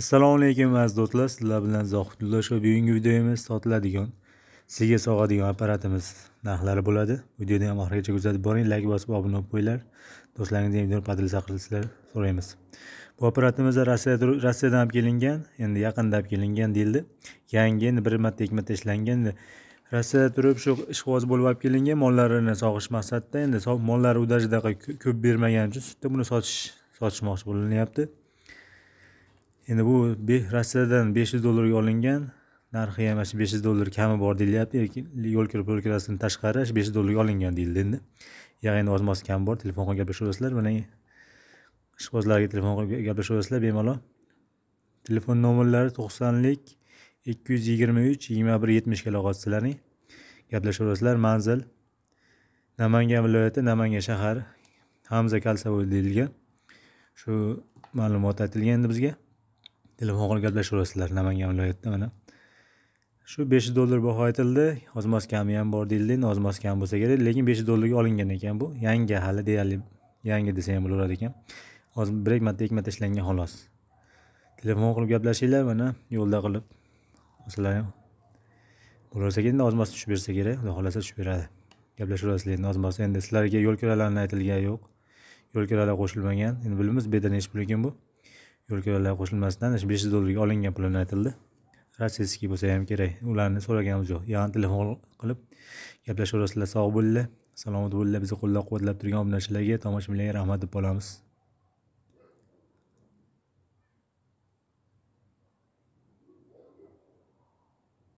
assalomu alaykum aziz do'stlar sizlar bilan zohidullo shoh bugungi videomiz sotiladigan sigir sog'adigan apparatimiz narxlari bo'ladi videoni ham oxirigacha kuzatib boring layk bosib obuna bo'lib qo'yinglar do'stlaringizga video podeliz sizlar so'raymiz bu apparatimiz rossiyadan olib kelingan endi yaqinda olib kelingan deyildi yangi endi bir marta ikki marta ishlangan rossiyada turib shu ishqiboz bo'lib olib kelingan mollarini sog'ish maqsadida endi mollari u darajada ko'p bermagani uchun sutda buni sotish sotishmoqchi bo'linyapti endi bu rossiyadan besh yuz dollarga olingan narxi ham mana shu besh yuz dollar kami bor deyilyapti yo'l kirib o'lkasidan tashqari shu besh yuz dollarga olingan deyildi endi yani endi moz kami bor telefon qilib gaplashaverasizlar mana ishqibozlarga telefon qilib gaplashaverasizlar bemalol telefon nomerlari to'qsonlik ikki yuz yigirma uch yigirma bir yetmishga aloqasi sizlarning gaplashaverasizlar manzil namangan viloyati namangan shahari hamza kalsavoy deyilgan shu ma'lumot aytilgan endi bizga telefon orqali gaplashaverasizlar namangan viloyatida mana shu besh yuz dollar baho aytildi hozir kami ham bor deyildi hozir kam bo'lsa kerak lekin besh yuz dollarga olingan ekan bu yangi hali deyarli yangi desa ham bo'laveradi ekan hozir bir marta ikki marta ishlangan xolos telefon qilib gaplashinglar mana yo'lda qilib sizlar bo'lsa endi ozmas tushib bersa kerak xudo xohlasa tushib beradi gaplashaverasizlar endi ozmas endi sizlarga yo'l kiralarini aytilgani yo'q yo'l kiralar qo'shilmagan endi bilmaymiz bu yerda pul ekan bu yo'lkalarga qo'shilmasdan besh yuz dollarga olingan pulini aytildi rossiyskiy bo'lsa ham kerak ularni so'raganim yo'q yag'in telefon qilib gaplashib sog' bo'linglar salomat bo'linglar bizni qo'llab quvvatlab turgan obunachilarga tomoshabinlarga rahmat deb qolamiz